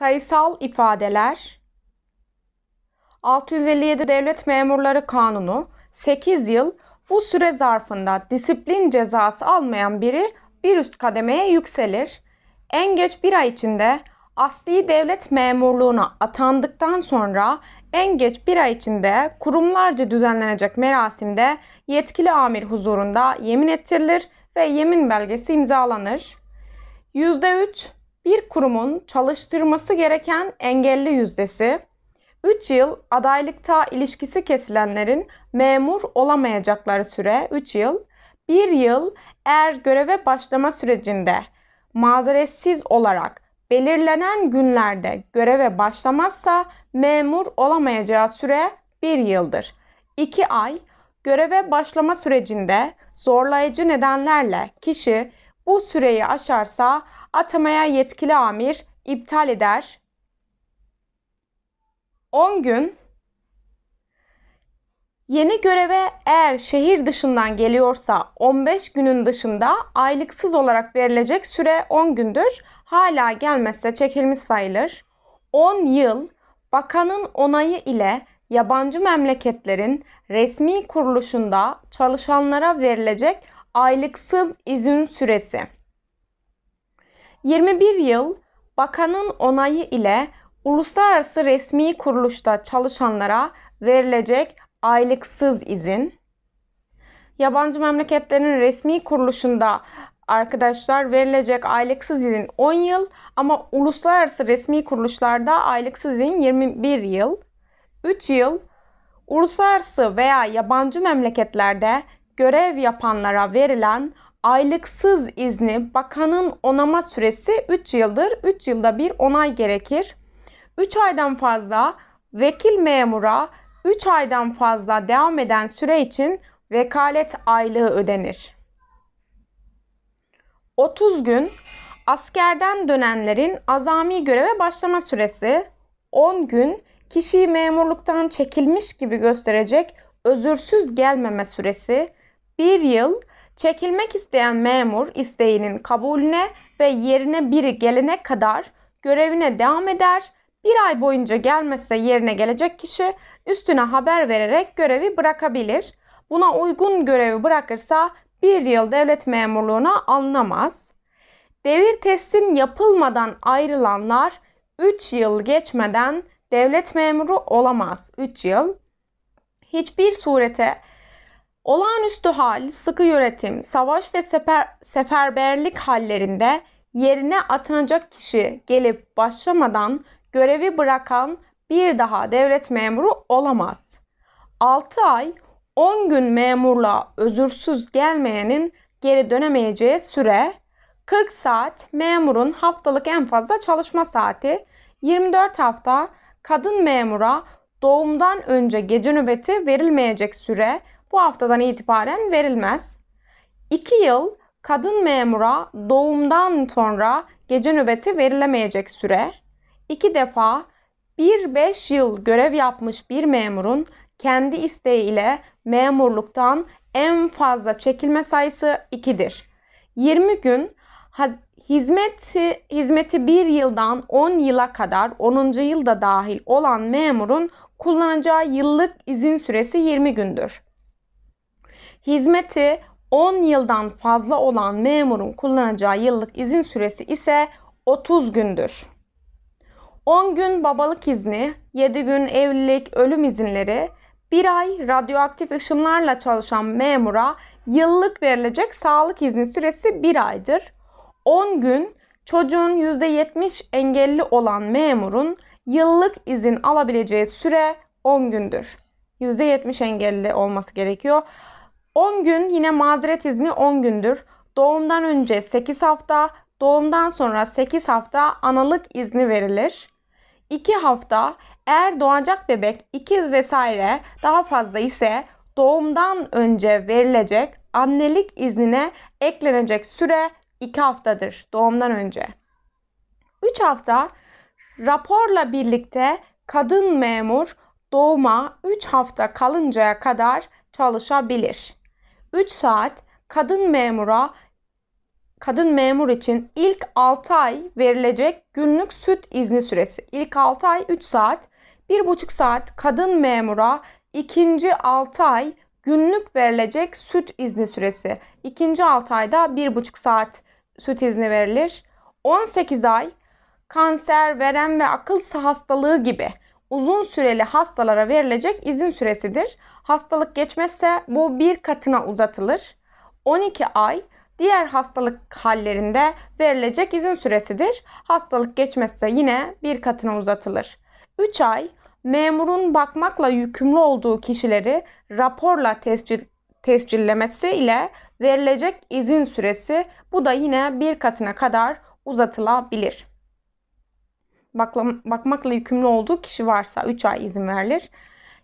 Sayısal ifadeler 657 Devlet Memurları Kanunu 8 yıl bu süre zarfında disiplin cezası almayan biri bir üst kademeye yükselir. En geç bir ay içinde asli devlet memurluğuna atandıktan sonra en geç bir ay içinde kurumlarca düzenlenecek merasimde yetkili amir huzurunda yemin ettirilir ve yemin belgesi imzalanır. %3 bir kurumun çalıştırması gereken engelli yüzdesi, 3 yıl adaylıkta ilişkisi kesilenlerin memur olamayacakları süre 3 yıl, 1 yıl eğer göreve başlama sürecinde mazeretsiz olarak belirlenen günlerde göreve başlamazsa memur olamayacağı süre 1 yıldır. 2 ay göreve başlama sürecinde zorlayıcı nedenlerle kişi bu süreyi aşarsa atamaya yetkili amir iptal eder. 10 gün Yeni göreve eğer şehir dışından geliyorsa 15 günün dışında aylıksız olarak verilecek süre 10 gündür. Hala gelmezse çekilmiş sayılır. 10 yıl bakanın onayı ile yabancı memleketlerin resmi kuruluşunda çalışanlara verilecek aylıksız izin süresi. 21 yıl bakanın onayı ile uluslararası resmi kuruluşta çalışanlara verilecek aylıksız izin. Yabancı memleketlerin resmi kuruluşunda arkadaşlar verilecek aylıksız izin 10 yıl ama uluslararası resmi kuruluşlarda aylıksız izin 21 yıl. 3 yıl uluslararası veya yabancı memleketlerde görev yapanlara verilen aylıksız izni bakanın onama süresi 3 yıldır. 3 yılda bir onay gerekir. 3 aydan fazla vekil memura 3 aydan fazla devam eden süre için vekalet aylığı ödenir. 30 gün askerden dönenlerin azami göreve başlama süresi 10 gün kişiyi memurluktan çekilmiş gibi gösterecek özürsüz gelmeme süresi 1 yıl Çekilmek isteyen memur isteğinin kabulüne ve yerine biri gelene kadar görevine devam eder. Bir ay boyunca gelmezse yerine gelecek kişi üstüne haber vererek görevi bırakabilir. Buna uygun görevi bırakırsa bir yıl devlet memurluğuna alınamaz. Devir teslim yapılmadan ayrılanlar 3 yıl geçmeden devlet memuru olamaz. 3 yıl. Hiçbir surete Olağanüstü hal, sıkı yönetim, savaş ve sefer, seferberlik hallerinde yerine atanacak kişi gelip başlamadan görevi bırakan bir daha devlet memuru olamaz. 6 ay 10 gün memurla özürsüz gelmeyenin geri dönemeyeceği süre, 40 saat memurun haftalık en fazla çalışma saati, 24 hafta kadın memura doğumdan önce gece nöbeti verilmeyecek süre, bu haftadan itibaren verilmez. 2 yıl kadın memura doğumdan sonra gece nöbeti verilemeyecek süre, 2 defa 1-5 yıl görev yapmış bir memurun kendi isteğiyle memurluktan en fazla çekilme sayısı 2'dir. 20 gün hizmeti, hizmeti 1 yıldan 10 yıla kadar 10. yılda dahil olan memurun kullanacağı yıllık izin süresi 20 gündür. Hizmeti 10 yıldan fazla olan memurun kullanacağı yıllık izin süresi ise 30 gündür. 10 gün babalık izni, 7 gün evlilik, ölüm izinleri, 1 ay radyoaktif ışınlarla çalışan memura yıllık verilecek sağlık izni süresi 1 aydır. 10 gün çocuğun %70 engelli olan memurun yıllık izin alabileceği süre 10 gündür. %70 engelli olması gerekiyor. 10 gün yine mazeret izni 10 gündür. Doğumdan önce 8 hafta, doğumdan sonra 8 hafta analık izni verilir. 2 hafta eğer doğacak bebek ikiz vesaire daha fazla ise doğumdan önce verilecek annelik iznine eklenecek süre 2 haftadır doğumdan önce. 3 hafta raporla birlikte kadın memur doğuma 3 hafta kalıncaya kadar çalışabilir. 3 saat kadın memura kadın memur için ilk 6 ay verilecek günlük süt izni süresi. İlk 6 ay 3 saat, 1,5 saat kadın memura ikinci 6 ay günlük verilecek süt izni süresi. İkinci 6 ayda 1,5 saat süt izni verilir. 18 ay kanser, verem ve akıl hastalığı gibi uzun süreli hastalara verilecek izin süresidir. Hastalık geçmezse bu bir katına uzatılır. 12 ay diğer hastalık hallerinde verilecek izin süresidir. Hastalık geçmezse yine bir katına uzatılır. 3 ay memurun bakmakla yükümlü olduğu kişileri raporla tescil, tescillemesi ile verilecek izin süresi bu da yine bir katına kadar uzatılabilir bakla, bakmakla yükümlü olduğu kişi varsa 3 ay izin verilir.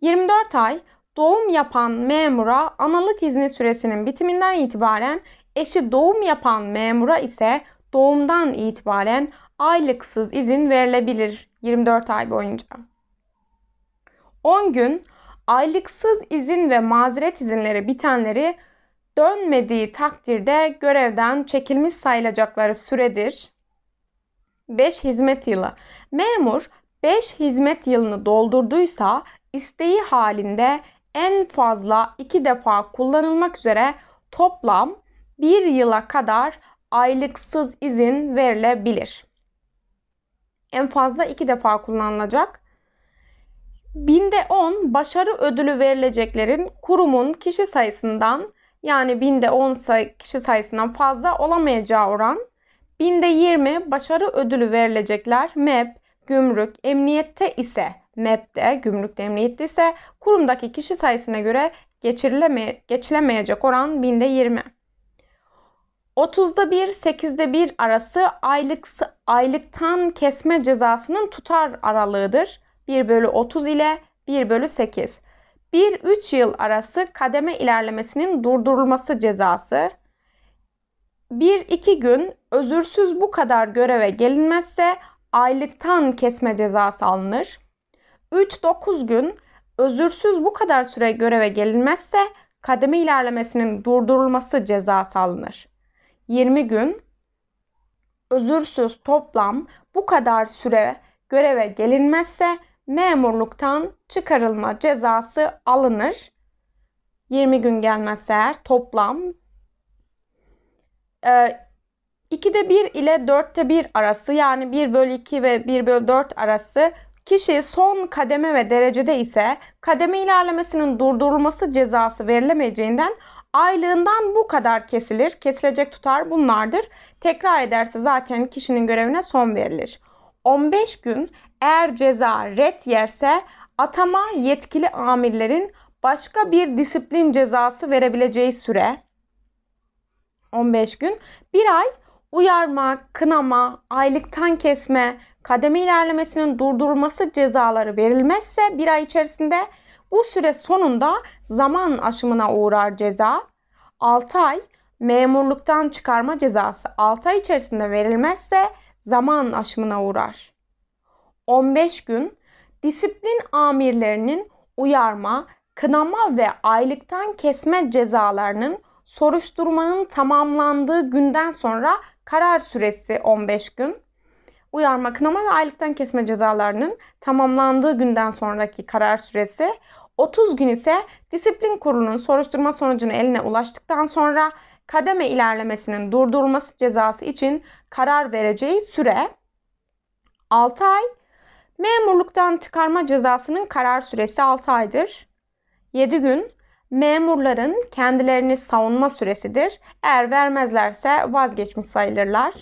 24 ay doğum yapan memura analık izni süresinin bitiminden itibaren eşi doğum yapan memura ise doğumdan itibaren aylıksız izin verilebilir 24 ay boyunca. 10 gün aylıksız izin ve mazeret izinleri bitenleri dönmediği takdirde görevden çekilmiş sayılacakları süredir 5 hizmet yılı. Memur 5 hizmet yılını doldurduysa isteği halinde en fazla 2 defa kullanılmak üzere toplam 1 yıla kadar aylıksız izin verilebilir. En fazla 2 defa kullanılacak. Binde 10 başarı ödülü verileceklerin kurumun kişi sayısından yani binde 10 kişi sayısından fazla olamayacağı oran Binde 20 başarı ödülü verilecekler MEP, gümrük, emniyette ise MEP'te, gümrükte, emniyette ise kurumdaki kişi sayısına göre geçirileme, geçilemeyecek oran binde 20. 30'da 1, 8'de 1 arası aylık aylıktan kesme cezasının tutar aralığıdır. 1 bölü 30 ile 1 bölü 8. 1-3 yıl arası kademe ilerlemesinin durdurulması cezası. Bir iki gün özürsüz bu kadar göreve gelinmezse aylıktan kesme cezası alınır. 3-9 gün özürsüz bu kadar süre göreve gelinmezse kademe ilerlemesinin durdurulması cezası alınır. 20 gün özürsüz toplam bu kadar süre göreve gelinmezse memurluktan çıkarılma cezası alınır. 20 gün gelmezse eğer toplam e, 2'de 1 ile 4'te 1 arası yani 1 bölü 2 ve 1 bölü 4 arası kişi son kademe ve derecede ise kademe ilerlemesinin durdurulması cezası verilemeyeceğinden aylığından bu kadar kesilir. Kesilecek tutar bunlardır. Tekrar ederse zaten kişinin görevine son verilir. 15 gün eğer ceza ret yerse atama yetkili amirlerin başka bir disiplin cezası verebileceği süre 15 gün, bir ay uyarma, kınama, aylıktan kesme, kademe ilerlemesinin durdurulması cezaları verilmezse bir ay içerisinde bu süre sonunda zaman aşımına uğrar ceza. 6 ay memurluktan çıkarma cezası 6 ay içerisinde verilmezse zaman aşımına uğrar. 15 gün disiplin amirlerinin uyarma, kınama ve aylıktan kesme cezalarının soruşturmanın tamamlandığı günden sonra karar süresi 15 gün, uyarma, kınama ve aylıktan kesme cezalarının tamamlandığı günden sonraki karar süresi 30 gün ise disiplin kurulunun soruşturma sonucunu eline ulaştıktan sonra kademe ilerlemesinin durdurulması cezası için karar vereceği süre 6 ay. Memurluktan çıkarma cezasının karar süresi 6 aydır. 7 gün memurların kendilerini savunma süresidir. Eğer vermezlerse vazgeçmiş sayılırlar.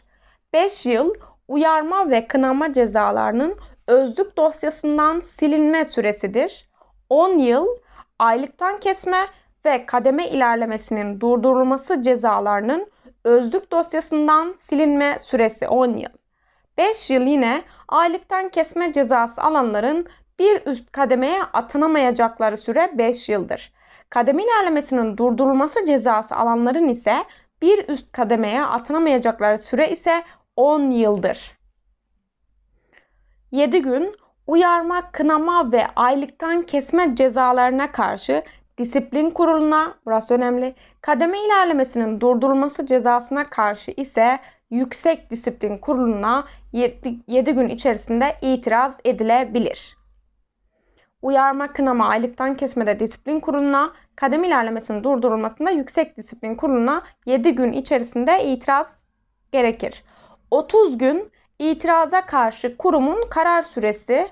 5 yıl uyarma ve kınama cezalarının özlük dosyasından silinme süresidir. 10 yıl aylıktan kesme ve kademe ilerlemesinin durdurulması cezalarının özlük dosyasından silinme süresi 10 yıl. 5 yıl yine aylıktan kesme cezası alanların bir üst kademeye atanamayacakları süre 5 yıldır. Kademe ilerlemesinin durdurulması cezası alanların ise bir üst kademeye atanamayacakları süre ise 10 yıldır. 7 gün uyarma, kınama ve aylıktan kesme cezalarına karşı disiplin kuruluna, burası önemli, kademe ilerlemesinin durdurulması cezasına karşı ise yüksek disiplin kuruluna 7 gün içerisinde itiraz edilebilir uyarma, kınama, aylıktan kesmede disiplin kuruluna, kadem ilerlemesinin durdurulmasında yüksek disiplin kuruluna 7 gün içerisinde itiraz gerekir. 30 gün itiraza karşı kurumun karar süresi,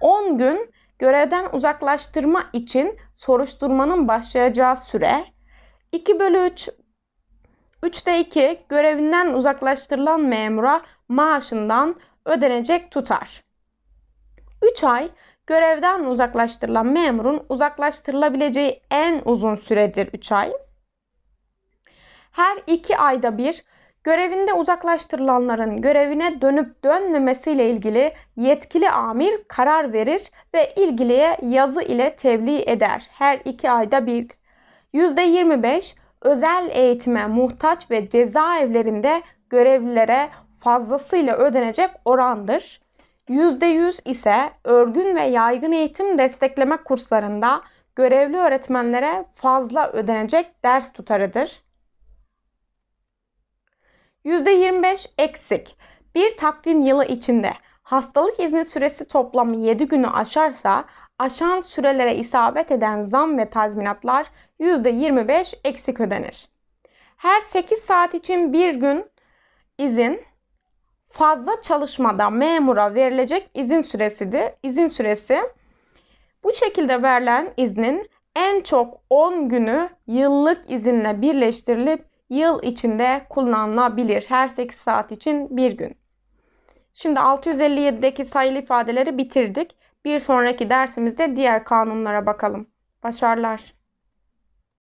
10 gün görevden uzaklaştırma için soruşturmanın başlayacağı süre, 2 bölü 3 3'te 2 görevinden uzaklaştırılan memura maaşından ödenecek tutar. 3 ay Görevden uzaklaştırılan memurun uzaklaştırılabileceği en uzun süredir 3 ay. Her 2 ayda bir görevinde uzaklaştırılanların görevine dönüp dönmemesiyle ilgili yetkili amir karar verir ve ilgiliye yazı ile tebliğ eder. Her 2 ayda bir. %25 özel eğitime muhtaç ve cezaevlerinde görevlilere fazlasıyla ödenecek orandır. %100 ise örgün ve yaygın eğitim destekleme kurslarında görevli öğretmenlere fazla ödenecek ders tutarıdır. %25 eksik. Bir takvim yılı içinde hastalık izni süresi toplamı 7 günü aşarsa aşan sürelere isabet eden zam ve tazminatlar %25 eksik ödenir. Her 8 saat için bir gün izin fazla çalışmadan memura verilecek izin süresidir. İzin süresi bu şekilde verilen iznin en çok 10 günü yıllık izinle birleştirilip yıl içinde kullanılabilir. Her 8 saat için bir gün. Şimdi 657'deki sayılı ifadeleri bitirdik. Bir sonraki dersimizde diğer kanunlara bakalım. Başarılar.